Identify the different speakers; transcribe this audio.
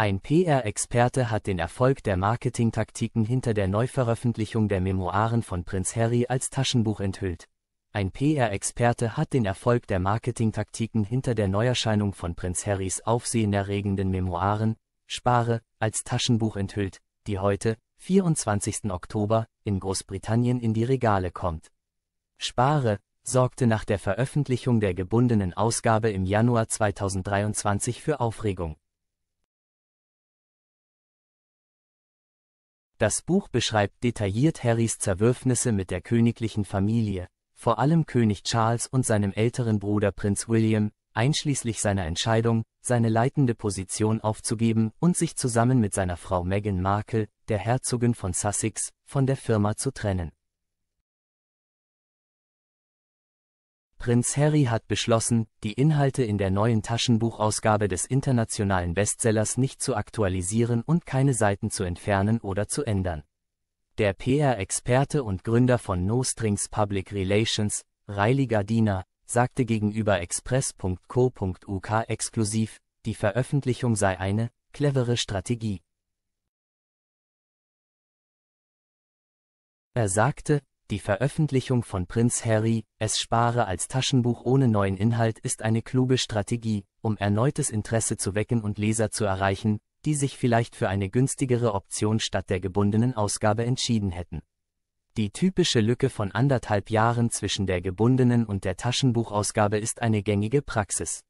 Speaker 1: Ein PR-Experte hat den Erfolg der Marketingtaktiken hinter der Neuveröffentlichung der Memoiren von Prinz Harry als Taschenbuch enthüllt. Ein PR-Experte hat den Erfolg der Marketingtaktiken hinter der Neuerscheinung von Prinz Harrys aufsehenerregenden Memoiren, Spare, als Taschenbuch enthüllt, die heute, 24. Oktober, in Großbritannien in die Regale kommt. Spare, sorgte nach der Veröffentlichung der gebundenen Ausgabe im Januar 2023 für Aufregung. Das Buch beschreibt detailliert Harrys Zerwürfnisse mit der königlichen Familie, vor allem König Charles und seinem älteren Bruder Prinz William, einschließlich seiner Entscheidung, seine leitende Position aufzugeben und sich zusammen mit seiner Frau Meghan Markle, der Herzogin von Sussex, von der Firma zu trennen. Prinz Harry hat beschlossen, die Inhalte in der neuen Taschenbuchausgabe des internationalen Bestsellers nicht zu aktualisieren und keine Seiten zu entfernen oder zu ändern. Der PR-Experte und Gründer von No Strings Public Relations, Riley Gardiner, sagte gegenüber express.co.uk exklusiv, die Veröffentlichung sei eine clevere Strategie. Er sagte, die Veröffentlichung von Prinz Harry, Es spare als Taschenbuch ohne neuen Inhalt ist eine kluge Strategie, um erneutes Interesse zu wecken und Leser zu erreichen, die sich vielleicht für eine günstigere Option statt der gebundenen Ausgabe entschieden hätten. Die typische Lücke von anderthalb Jahren zwischen der gebundenen und der Taschenbuchausgabe ist eine gängige Praxis.